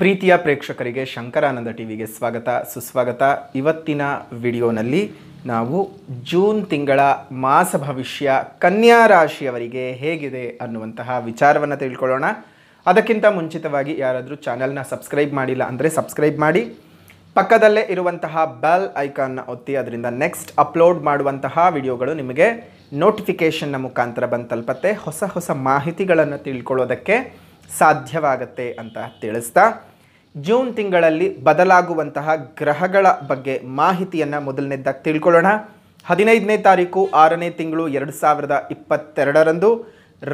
ಪ್ರೀತಿಯ ಪ್ರೇಕ್ಷಕರಿಗೆ ಶಂಕರಾನಂದ ಟಿ ವಿಗೆ ಸ್ವಾಗತ ಸುಸ್ವಾಗತ ಇವತ್ತಿನ ವಿಡಿಯೋನಲ್ಲಿ ನಾವು ಜೂನ್ ತಿಂಗಳ ಮಾಸ ಭವಿಷ್ಯ ಕನ್ಯಾ ರಾಶಿಯವರಿಗೆ ಹೇಗಿದೆ ಅನ್ನುವಂತಹ ವಿಚಾರವನ್ನು ತಿಳ್ಕೊಳ್ಳೋಣ ಅದಕ್ಕಿಂತ ಮುಂಚಿತವಾಗಿ ಯಾರಾದರೂ ಚಾನಲ್ನ ಸಬ್ಸ್ಕ್ರೈಬ್ ಮಾಡಿಲ್ಲ ಅಂದರೆ ಸಬ್ಸ್ಕ್ರೈಬ್ ಮಾಡಿ ಪಕ್ಕದಲ್ಲೇ ಇರುವಂತಹ ಬೆಲ್ ಐಕಾನ್ನ ಒತ್ತಿ ಅದರಿಂದ ನೆಕ್ಸ್ಟ್ ಅಪ್ಲೋಡ್ ಮಾಡುವಂತಹ ವಿಡಿಯೋಗಳು ನಿಮಗೆ ನೋಟಿಫಿಕೇಷನ್ನ ಮುಖಾಂತರ ಬಂದು ತಲುಪತ್ತೆ ಹೊಸ ಹೊಸ ಮಾಹಿತಿಗಳನ್ನು ತಿಳ್ಕೊಳ್ಳೋದಕ್ಕೆ ಸಾಧ್ಯವಾಗತ್ತೆ ಅಂತ ತಿಳಿಸ್ತಾ ಜೂನ್ ತಿಂಗಳಲ್ಲಿ ಬದಲಾಗುವಂತಹ ಗ್ರಹಗಳ ಬಗ್ಗೆ ಮಾಹಿತಿಯನ್ನು ಮೊದಲನೇದಾಗಿ ತಿಳ್ಕೊಳ್ಳೋಣ ಹದಿನೈದನೇ ತಾರೀಕು ಆರನೇ ತಿಂಗಳು ಎರಡು ಸಾವಿರದ ಇಪ್ಪತ್ತೆರಡರಂದು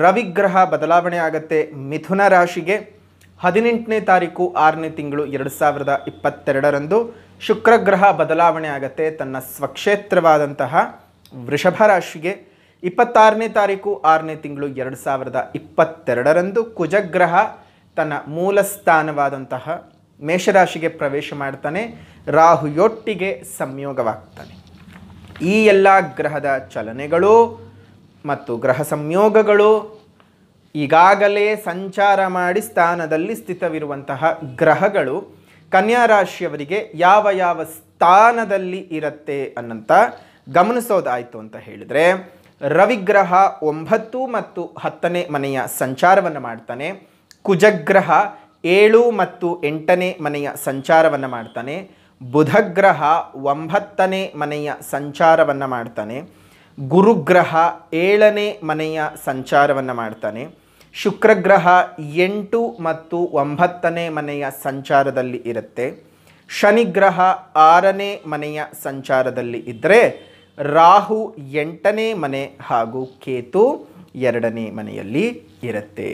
ರವಿಗ್ರಹ ಬದಲಾವಣೆ ಆಗತ್ತೆ ಮಿಥುನ ರಾಶಿಗೆ ಹದಿನೆಂಟನೇ ತಾರೀಕು ಆರನೇ ತಿಂಗಳು ಎರಡು ಸಾವಿರದ ಇಪ್ಪತ್ತೆರಡರಂದು ಶುಕ್ರಗ್ರಹ ಬದಲಾವಣೆ ಆಗತ್ತೆ ತನ್ನ ಸ್ವಕ್ಷೇತ್ರವಾದಂತಹ ವೃಷಭ ರಾಶಿಗೆ ಇಪ್ಪತ್ತಾರನೇ ತಾರೀಕು ಆರನೇ ತಿಂಗಳು ಎರಡು ಸಾವಿರದ ಇಪ್ಪತ್ತೆರಡರಂದು ಕುಜಗ್ರಹ ತನ್ನ ಮೂಲ ಸ್ಥಾನವಾದಂತಹ ಮೇಷರಾಶಿಗೆ ಪ್ರವೇಶ ಮಾಡ್ತಾನೆ ರಾಹುಯೊಟ್ಟಿಗೆ ಸಂಯೋಗವಾಗ್ತಾನೆ ಈ ಎಲ್ಲ ಗ್ರಹದ ಚಲನೆಗಳು ಮತ್ತು ಗ್ರಹ ಸಂಯೋಗಗಳು ಈಗಾಗಲೇ ಸಂಚಾರ ಮಾಡಿ ಸ್ಥಾನದಲ್ಲಿ ಸ್ಥಿತವಿರುವಂತಹ ಗ್ರಹಗಳು ಕನ್ಯಾ ರಾಶಿಯವರಿಗೆ ಯಾವ ಯಾವ ಸ್ಥಾನದಲ್ಲಿ ಇರುತ್ತೆ ಅನ್ನಂತ ಗಮನಿಸೋದಾಯಿತು ಅಂತ ಹೇಳಿದರೆ ರವಿಗ್ರಹ ಒಂಬತ್ತು ಮತ್ತು ಹತ್ತನೇ ಮನೆಯ ಸಂಚಾರವನ್ನು ಮಾಡ್ತಾನೆ ಕುಜಗ್ರಹ ಏಳು ಮತ್ತು ಎಂಟನೇ ಮನೆಯ ಸಂಚಾರವನ್ನು ಮಾಡ್ತಾನೆ ಬುಧಗ್ರಹ ಒಂಬತ್ತನೇ ಮನೆಯ ಸಂಚಾರವನ್ನು ಮಾಡ್ತಾನೆ ಗುರುಗ್ರಹ ಏಳನೇ ಮನೆಯ ಸಂಚಾರವನ್ನು ಮಾಡ್ತಾನೆ ಶುಕ್ರಗ್ರಹ ಎಂಟು ಮತ್ತು ಒಂಬತ್ತನೇ ಮನೆಯ ಸಂಚಾರದಲ್ಲಿ ಇರುತ್ತೆ ಶನಿಗ್ರಹ ಆರನೇ ಮನೆಯ ಸಂಚಾರದಲ್ಲಿ ಇದ್ದರೆ ರಾಹು ಎಂಟನೇ ಮನೆ ಹಾಗೂ ಕೇತು ಎರಡನೇ ಮನೆಯಲ್ಲಿ ಇರುತ್ತೆ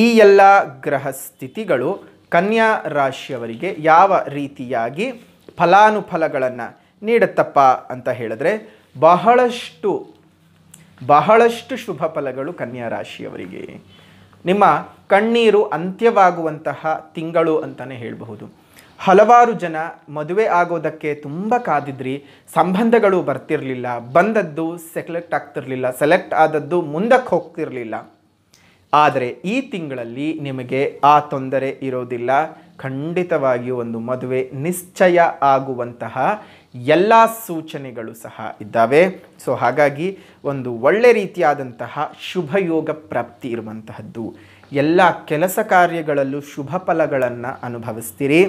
ಈ ಎಲ್ಲ ಗ್ರಹ ಸ್ಥಿತಿಗಳು ಕನ್ಯಾ ರಾಶಿಯವರಿಗೆ ಯಾವ ರೀತಿಯಾಗಿ ಫಲಾನುಫಲಗಳನ್ನು ನೀಡುತ್ತಪ್ಪ ಅಂತ ಹೇಳಿದ್ರೆ ಬಹಳಷ್ಟು ಬಹಳಷ್ಟು ಶುಭ ಫಲಗಳು ಕನ್ಯಾ ರಾಶಿಯವರಿಗೆ ನಿಮ್ಮ ಕಣ್ಣೀರು ಅಂತ್ಯವಾಗುವಂತಹ ತಿಂಗಳು ಅಂತಲೇ ಹೇಳಬಹುದು ಹಲವಾರು ಜನ ಮದುವೆ ಆಗೋದಕ್ಕೆ ತುಂಬ ಕಾದಿದ್ರಿ ಸಂಬಂಧಗಳು ಬರ್ತಿರಲಿಲ್ಲ ಬಂದದ್ದು ಸೆಲೆಕ್ಟ್ ಆಗ್ತಿರಲಿಲ್ಲ ಸೆಲೆಕ್ಟ್ ಆದದ್ದು ಮುಂದಕ್ಕೆ ಹೋಗ್ತಿರಲಿಲ್ಲ ಆದರೆ ಈ ತಿಂಗಳಲ್ಲಿ ನಿಮಗೆ ಆ ತೊಂದರೆ ಇರೋದಿಲ್ಲ ಖಂಡಿತವಾಗಿಯೂ ಒಂದು ಮದುವೆ ನಿಶ್ಚಯ ಆಗುವಂತಹ ಎಲ್ಲ ಸೂಚನೆಗಳು ಸಹ ಇದ್ದಾವೆ ಸೊ ಹಾಗಾಗಿ ಒಂದು ಒಳ್ಳೆ ರೀತಿಯಾದಂತಹ ಶುಭಯೋಗ ಪ್ರಾಪ್ತಿ ಇರುವಂತಹದ್ದು ಎಲ್ಲ ಕೆಲಸ ಕಾರ್ಯಗಳಲ್ಲೂ ಶುಭ ಫಲಗಳನ್ನು ಅನುಭವಿಸ್ತೀರಿ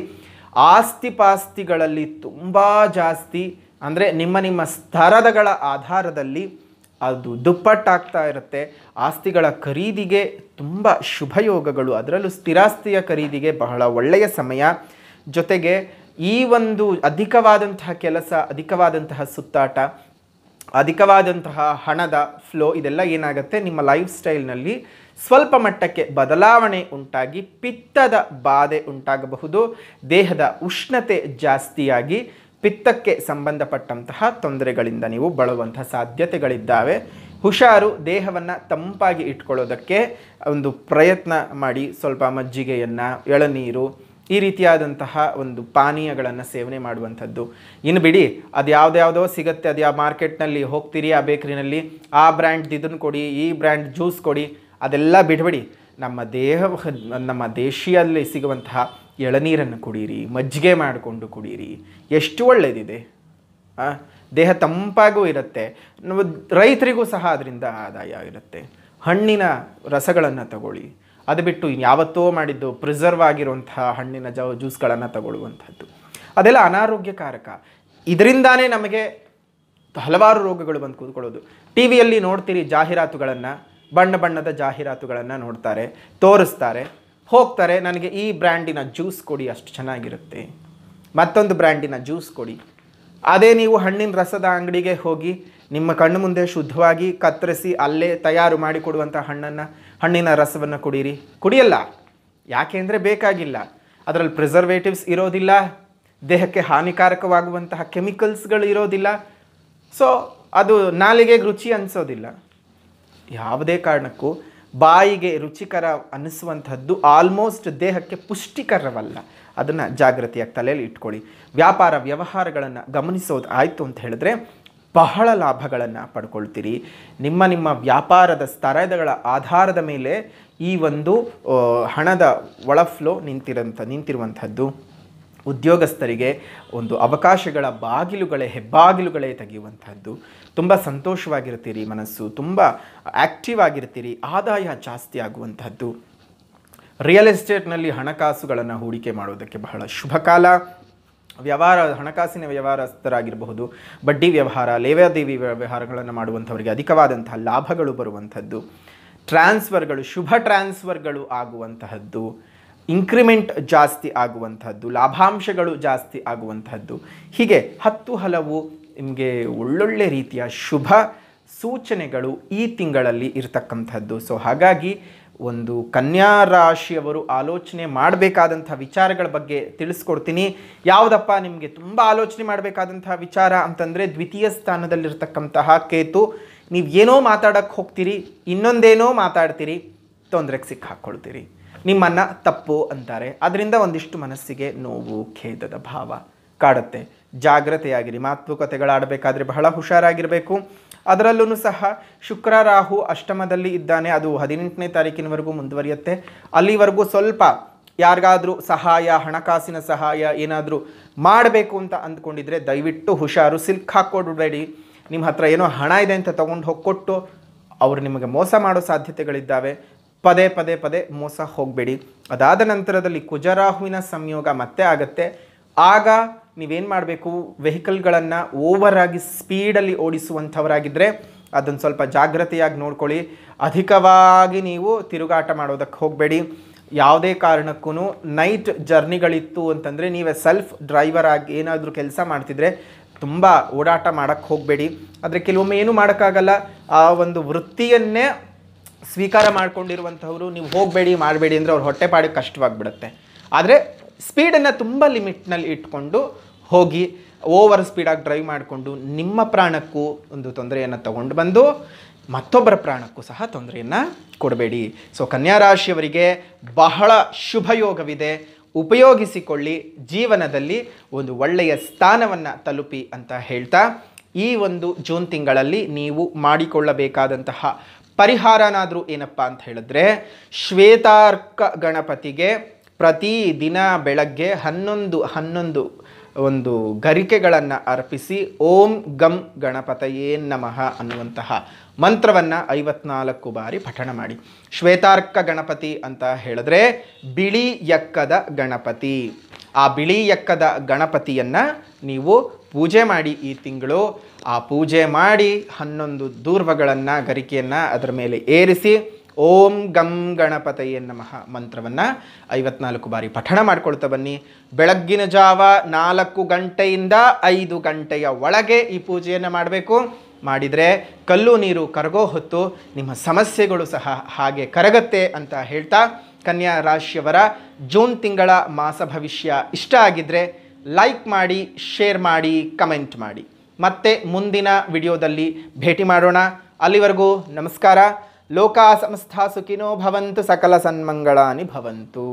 ಆಸ್ತಿ ಪಾಸ್ತಿಗಳಲ್ಲಿ ತುಂಬ ಜಾಸ್ತಿ ಅಂದರೆ ನಿಮ್ಮ ನಿಮ್ಮ ಸ್ತರದಗಳ ಆಧಾರದಲ್ಲಿ ಅದು ದುಪ್ಪಟ್ಟಾಗ್ತಾ ಇರುತ್ತೆ ಆಸ್ತಿಗಳ ಖರೀದಿಗೆ ತುಂಬ ಶುಭಯೋಗಗಳು ಅದರಲ್ಲೂ ಸ್ಥಿರಾಸ್ತಿಯ ಖರೀದಿಗೆ ಬಹಳ ಒಳ್ಳೆಯ ಸಮಯ ಜೊತೆಗೆ ಈ ಒಂದು ಅಧಿಕವಾದಂತಹ ಕೆಲಸ ಅಧಿಕವಾದಂತಹ ಸುತ್ತಾಟ ಅಧಿಕವಾದಂತಹ ಹಣದ ಫ್ಲೋ ಇದೆಲ್ಲ ಏನಾಗುತ್ತೆ ನಿಮ್ಮ ಲೈಫ್ ಸ್ಟೈಲ್ನಲ್ಲಿ ಸ್ವಲ್ಪ ಮಟ್ಟಕ್ಕೆ ಬದಲಾವಣೆ ಉಂಟಾಗಿ ಪಿತ್ತದ ಬಾಧೆ ಉಂಟಾಗಬಹುದು ದೇಹದ ಉಷ್ಣತೆ ಜಾಸ್ತಿಯಾಗಿ ಪಿತ್ತಕ್ಕೆ ಸಂಬಂಧಪಟ್ಟಂತಹ ತೊಂದರೆಗಳಿಂದ ನೀವು ಬಳುವಂಥ ಸಾಧ್ಯತೆಗಳಿದ್ದಾವೆ ಹುಷಾರು ದೇಹವನ್ನು ತಂಪಾಗಿ ಇಟ್ಕೊಳ್ಳೋದಕ್ಕೆ ಒಂದು ಪ್ರಯತ್ನ ಮಾಡಿ ಸ್ವಲ್ಪ ಮಜ್ಜಿಗೆಯನ್ನು ಎಳನೀರು ಈ ರೀತಿಯಾದಂತಹ ಒಂದು ಪಾನೀಯಗಳನ್ನು ಸೇವನೆ ಮಾಡುವಂಥದ್ದು ಇನ್ನು ಬಿಡಿ ಅದು ಯಾವುದ್ಯಾವುದೋ ಸಿಗುತ್ತೆ ಅದು ಯಾವ ಮಾರ್ಕೆಟ್ನಲ್ಲಿ ಹೋಗ್ತೀರಿ ಆ ಬೇಕ್ರಿನಲ್ಲಿ ಆ ಬ್ರ್ಯಾಂಡ್ ಇದನ್ನು ಕೊಡಿ ಈ ಬ್ರ್ಯಾಂಡ್ ಜ್ಯೂಸ್ ಕೊಡಿ ಅದೆಲ್ಲ ಬಿಡಬೇಡಿ ನಮ್ಮ ದೇಹ ನಮ್ಮ ದೇಶಿಯಲ್ಲಿ ಸಿಗುವಂತಹ ಎಳನೀರನ್ನು ಕುಡೀರಿ ಮಜ್ಜಿಗೆ ಮಾಡಿಕೊಂಡು ಕುಡೀರಿ ಎಷ್ಟು ಒಳ್ಳೆಯದಿದೆ ದೇಹ ತಂಪಾಗೂ ಇರುತ್ತೆ ರೈತರಿಗೂ ಸಹ ಅದರಿಂದ ಆದಾಯ ಇರುತ್ತೆ ಹಣ್ಣಿನ ರಸಗಳನ್ನು ತಗೊಳ್ಳಿ ಅದು ಬಿಟ್ಟು ಯಾವತ್ತೋ ಮಾಡಿದ್ದು ಪ್ರಿಸರ್ವ್ ಆಗಿರುವಂತಹ ಹಣ್ಣಿನ ಜ ಜ್ಯೂಸ್ಗಳನ್ನು ತಗೊಳ್ಳುವಂಥದ್ದು ಅದೆಲ್ಲ ಅನಾರೋಗ್ಯಕಾರಕ ಇದರಿಂದಾನೇ ನಮಗೆ ಹಲವಾರು ರೋಗಗಳು ಬಂದು ಕೂತ್ಕೊಳ್ಳೋದು ಟಿ ವಿಯಲ್ಲಿ ನೋಡ್ತೀರಿ ಜಾಹೀರಾತುಗಳನ್ನು ಬಣ್ಣ ಬಣ್ಣದ ಜಾಹೀರಾತುಗಳನ್ನು ನೋಡ್ತಾರೆ ತೋರಿಸ್ತಾರೆ ಹೋಗ್ತಾರೆ ನನಗೆ ಈ ಬ್ರ್ಯಾಂಡಿನ ಜ್ಯೂಸ್ ಕೊಡಿ ಅಷ್ಟು ಚೆನ್ನಾಗಿರುತ್ತೆ ಮತ್ತೊಂದು ಬ್ರ್ಯಾಂಡಿನ ಜ್ಯೂಸ್ ಕೊಡಿ ಅದೇ ನೀವು ಹಣ್ಣಿನ ರಸದ ಅಂಗಡಿಗೆ ಹೋಗಿ ನಿಮ್ಮ ಕಣ್ಣು ಮುಂದೆ ಶುದ್ಧವಾಗಿ ಕತ್ತರಿಸಿ ಅಲ್ಲೇ ತಯಾರು ಮಾಡಿಕೊಡುವಂಥ ಹಣ್ಣನ್ನು ಹಣ್ಣಿನ ರಸವನ್ನು ಕುಡೀರಿ ಕುಡಿಯಲ್ಲ ಅಂದರೆ ಬೇಕಾಗಿಲ್ಲ ಅದರಲ್ಲಿ ಪ್ರಿಸರ್ವೇಟಿವ್ಸ್ ಇರೋದಿಲ್ಲ ದೇಹಕ್ಕೆ ಹಾನಿಕಾರಕವಾಗುವಂತಹ ಕೆಮಿಕಲ್ಸ್ಗಳು ಇರೋದಿಲ್ಲ ಸೊ ಅದು ನಾಲಿಗೆಗೆ ರುಚಿ ಅನಿಸೋದಿಲ್ಲ ಯಾವುದೇ ಕಾರಣಕ್ಕೂ ಬಾಯಿಗೆ ರುಚಿಕರ ಅನ್ನಿಸುವಂಥದ್ದು ಆಲ್ಮೋಸ್ಟ್ ದೇಹಕ್ಕೆ ಪುಷ್ಟಿಕರವಲ್ಲ ಅದನ್ನು ಜಾಗೃತಿಯಾಗಿ ತಲೆಯಲ್ಲಿ ಇಟ್ಕೊಳ್ಳಿ ವ್ಯಾಪಾರ ವ್ಯವಹಾರಗಳನ್ನು ಗಮನಿಸೋದು ಆಯಿತು ಅಂತ ಹೇಳಿದ್ರೆ ಬಹಳ ಲಾಭಗಳನ್ನು ಪಡ್ಕೊಳ್ತೀರಿ ನಿಮ್ಮ ನಿಮ್ಮ ವ್ಯಾಪಾರದ ಸ್ತರದಗಳ ಆಧಾರದ ಮೇಲೆ ಈ ಒಂದು ಹಣದ ಒಳಫ್ಲೋ ನಿಂತಿರಂಥ ನಿಂತಿರುವಂಥದ್ದು ಉದ್ಯೋಗಸ್ಥರಿಗೆ ಒಂದು ಅವಕಾಶಗಳ ಬಾಗಿಲುಗಳೇ ಹೆಬ್ಬಾಗಿಲುಗಳೇ ತೆಗೆಯುವಂಥದ್ದು ತುಂಬ ಸಂತೋಷವಾಗಿರ್ತೀರಿ ಮನಸ್ಸು ತುಂಬ ಆ್ಯಕ್ಟಿವ್ ಆಗಿರ್ತೀರಿ ಆದಾಯ ಜಾಸ್ತಿ ಆಗುವಂಥದ್ದು ರಿಯಲ್ ಎಸ್ಟೇಟ್ನಲ್ಲಿ ಹಣಕಾಸುಗಳನ್ನು ಹೂಡಿಕೆ ಮಾಡುವುದಕ್ಕೆ ಬಹಳ ಶುಭ ಕಾಲ ವ್ಯವಹಾರ ಹಣಕಾಸಿನ ವ್ಯವಹಾರಸ್ಥರಾಗಿರಬಹುದು ಬಡ್ಡಿ ವ್ಯವಹಾರ ಲೇವಾದೇವಿ ವ್ಯವಹಾರಗಳನ್ನು ಮಾಡುವಂಥವರಿಗೆ ಅಧಿಕವಾದಂತಹ ಲಾಭಗಳು ಬರುವಂಥದ್ದು ಟ್ರಾನ್ಸ್ಫರ್ಗಳು ಶುಭ ಟ್ರಾನ್ಸ್ಫರ್ಗಳು ಆಗುವಂತಹದ್ದು ಇನ್ಕ್ರಿಮೆಂಟ್ ಜಾಸ್ತಿ ಆಗುವಂಥದ್ದು ಲಾಭಾಂಶಗಳು ಜಾಸ್ತಿ ಆಗುವಂಥದ್ದು ಹೀಗೆ ಹತ್ತು ಹಲವು ನಿಮಗೆ ಒಳ್ಳೊಳ್ಳೆ ರೀತಿಯ ಶುಭ ಸೂಚನೆಗಳು ಈ ತಿಂಗಳಲ್ಲಿ ಇರತಕ್ಕಂಥದ್ದು ಸೊ ಹಾಗಾಗಿ ಒಂದು ಕನ್ಯಾ ರಾಶಿಯವರು ಆಲೋಚನೆ ಮಾಡಬೇಕಾದಂಥ ವಿಚಾರಗಳ ಬಗ್ಗೆ ತಿಳಿಸ್ಕೊಡ್ತೀನಿ ಯಾವುದಪ್ಪ ನಿಮಗೆ ತುಂಬ ಆಲೋಚನೆ ಮಾಡಬೇಕಾದಂಥ ವಿಚಾರ ಅಂತಂದರೆ ದ್ವಿತೀಯ ಸ್ಥಾನದಲ್ಲಿರ್ತಕ್ಕಂತಹ ಕೇತು ನೀವು ಏನೋ ಮಾತಾಡೋಕ್ಕೆ ಹೋಗ್ತೀರಿ ಇನ್ನೊಂದೇನೋ ಮಾತಾಡ್ತೀರಿ ತೊಂದರೆಗೆ ಸಿಕ್ಕಾಕ್ಕೊಳ್ತೀರಿ ನಿಮ್ಮನ್ನು ತಪ್ಪು ಅಂತಾರೆ ಅದರಿಂದ ಒಂದಿಷ್ಟು ಮನಸ್ಸಿಗೆ ನೋವು ಖೇದದ ಭಾವ ಕಾಡುತ್ತೆ ಜಾಗ್ರತೆಯಾಗಿರಿ ಮಾತುಕತೆಗಳಾಡಬೇಕಾದ್ರೆ ಬಹಳ ಹುಷಾರಾಗಿರಬೇಕು ಅದರಲ್ಲೂ ಸಹ ಶುಕ್ರ ರಾಹು ಅಷ್ಟಮದಲ್ಲಿ ಇದ್ದಾನೆ ಅದು ಹದಿನೆಂಟನೇ ತಾರೀಕಿನವರೆಗೂ ಮುಂದುವರಿಯುತ್ತೆ ಅಲ್ಲಿವರೆಗೂ ಸ್ವಲ್ಪ ಯಾರಿಗಾದರೂ ಸಹಾಯ ಹಣಕಾಸಿನ ಸಹಾಯ ಏನಾದರೂ ಮಾಡಬೇಕು ಅಂತ ಅಂದ್ಕೊಂಡಿದ್ರೆ ದಯವಿಟ್ಟು ಹುಷಾರು ಸಿಲ್ಕ್ ಹಾಕ್ಕೊಡ್ಬೇಡಿ ನಿಮ್ಮ ಹತ್ರ ಏನೋ ಹಣ ಇದೆ ಅಂತ ತೊಗೊಂಡು ಹೋಗಿ ಕೊಟ್ಟು ಅವರು ನಿಮಗೆ ಮೋಸ ಮಾಡೋ ಸಾಧ್ಯತೆಗಳಿದ್ದಾವೆ ಪದೇ ಪದೇ ಪದೇ ಮೋಸ ಹೋಗಬೇಡಿ ಅದಾದ ನಂತರದಲ್ಲಿ ಕುಜರಾಹುವಿನ ಸಂಯೋಗ ಮತ್ತೆ ಆಗತ್ತೆ ಆಗ ನೀವೇನು ಮಾಡಬೇಕು ವೆಹಿಕಲ್ಗಳನ್ನು ಓವರಾಗಿ ಸ್ಪೀಡಲ್ಲಿ ಓಡಿಸುವಂಥವರಾಗಿದ್ದರೆ ಅದನ್ನು ಸ್ವಲ್ಪ ಜಾಗ್ರತೆಯಾಗಿ ನೋಡ್ಕೊಳ್ಳಿ ಅಧಿಕವಾಗಿ ನೀವು ತಿರುಗಾಟ ಮಾಡೋದಕ್ಕೆ ಹೋಗಬೇಡಿ ಯಾವುದೇ ಕಾರಣಕ್ಕೂ ನೈಟ್ ಜರ್ನಿಗಳಿತ್ತು ಅಂತಂದರೆ ನೀವೇ ಸೆಲ್ಫ್ ಡ್ರೈವರ್ ಆಗಿ ಏನಾದರೂ ಕೆಲಸ ಮಾಡ್ತಿದ್ರೆ ತುಂಬ ಓಡಾಟ ಮಾಡೋಕ್ಕೆ ಹೋಗಬೇಡಿ ಆದರೆ ಕೆಲವೊಮ್ಮೆ ಏನು ಮಾಡೋಕ್ಕಾಗಲ್ಲ ಆ ಒಂದು ವೃತ್ತಿಯನ್ನೇ ಸ್ವೀಕಾರ ಮಾಡ್ಕೊಂಡಿರುವಂಥವ್ರು ನೀವು ಹೋಗಬೇಡಿ ಮಾಡಬೇಡಿ ಅಂದರೆ ಅವ್ರ ಹೊಟ್ಟೆಪಾಡಿ ಕಷ್ಟವಾಗಿಬಿಡುತ್ತೆ ಆದರೆ ಸ್ಪೀಡನ್ನು ತುಂಬ ಲಿಮಿಟ್ನಲ್ಲಿ ಇಟ್ಕೊಂಡು ಹೋಗಿ ಓವರ್ ಸ್ಪೀಡಾಗಿ ಡ್ರೈವ್ ಮಾಡಿಕೊಂಡು ನಿಮ್ಮ ಪ್ರಾಣಕ್ಕೂ ಒಂದು ತೊಂದರೆಯನ್ನು ತಗೊಂಡು ಬಂದು ಮತ್ತೊಬ್ಬರ ಪ್ರಾಣಕ್ಕೂ ಸಹ ತೊಂದರೆಯನ್ನು ಕೊಡಬೇಡಿ ಸೊ ಕನ್ಯಾ ರಾಶಿಯವರಿಗೆ ಬಹಳ ಶುಭಯೋಗವಿದೆ ಉಪಯೋಗಿಸಿಕೊಳ್ಳಿ ಜೀವನದಲ್ಲಿ ಒಂದು ಒಳ್ಳೆಯ ಸ್ಥಾನವನ್ನು ತಲುಪಿ ಅಂತ ಹೇಳ್ತಾ ಈ ಒಂದು ಜೂನ್ ತಿಂಗಳಲ್ಲಿ ನೀವು ಮಾಡಿಕೊಳ್ಳಬೇಕಾದಂತಹ ಪರಿಹಾರನಾದರೂ ಏನಪ್ಪ ಅಂತ ಹೇಳಿದ್ರೆ ಶ್ವೇತಾರ್ಕ ಗಣಪತಿಗೆ ಪ್ರತಿದಿನ ಬೆಳಗ್ಗೆ ಹನ್ನೊಂದು ಹನ್ನೊಂದು ಒಂದು ಗರಿಕೆಗಳನ್ನು ಅರ್ಪಿಸಿ ಓಂ ಗಂ ಗಣಪತಯೇ ನಮಃ ಅನ್ನುವಂತಹ ಮಂತ್ರವನ್ನು ಐವತ್ನಾಲ್ಕು ಬಾರಿ ಪಠಣ ಮಾಡಿ ಶ್ವೇತಾರ್ಕ ಗಣಪತಿ ಅಂತ ಹೇಳಿದ್ರೆ ಬಿಳಿ ಯಕ್ಕದ ಗಣಪತಿ ಆ ಬಿಳಿ ಎಕ್ಕದ ಗಣಪತಿಯನ್ನು ನೀವು ಪೂಜೆ ಮಾಡಿ ಈ ತಿಂಗಳು ಆ ಪೂಜೆ ಮಾಡಿ ಹನ್ನೊಂದು ದೂರ್ವಗಳನ್ನು ಗರಿಕೆಯನ್ನು ಅದರ ಮೇಲೆ ಏರಿಸಿ ಓಂ ಗಂ ಗಣಪತಯೇ ನಮಃ ಮಂತ್ರವನ್ನು ಐವತ್ನಾಲ್ಕು ಬಾರಿ ಪಠಣ ಮಾಡ್ಕೊಳ್ತಾ ಬನ್ನಿ ಬೆಳಗ್ಗಿನ ಜಾವ ನಾಲ್ಕು ಗಂಟೆಯಿಂದ ಐದು ಗಂಟೆಯ ಒಳಗೆ ಈ ಪೂಜೆಯನ್ನು ಮಾಡಬೇಕು ಮಾಡಿದರೆ ಕಲ್ಲು ನೀರು ಕರಗೋ ಹೊತ್ತು ನಿಮ್ಮ ಸಮಸ್ಯೆಗಳು ಸಹ ಹಾಗೆ ಕರಗತ್ತೆ ಅಂತ ಹೇಳ್ತಾ ಕನ್ಯಾ ರಾಶಿಯವರ ಜೂನ್ ತಿಂಗಳ ಮಾಸ ಭವಿಷ್ಯ ಇಷ್ಟ ಆಗಿದ್ದರೆ ಲೈಕ್ ಮಾಡಿ ಶೇರ್ ಮಾಡಿ ಕಮೆಂಟ್ ಮಾಡಿ ಮತ್ತೆ ಮುಂದಿನ ವಿಡಿಯೋದಲ್ಲಿ ಭೇಟಿ ಮಾಡೋಣ ಅಲ್ಲಿವರೆಗೂ ನಮಸ್ಕಾರ ಲೋಕ ಸಂಸ್ಥಾ ಸುಖಿನೋ ಭವಂತು ಸಕಲ ಸನ್ಮಂಗಳಾನಿ ಭವಂತು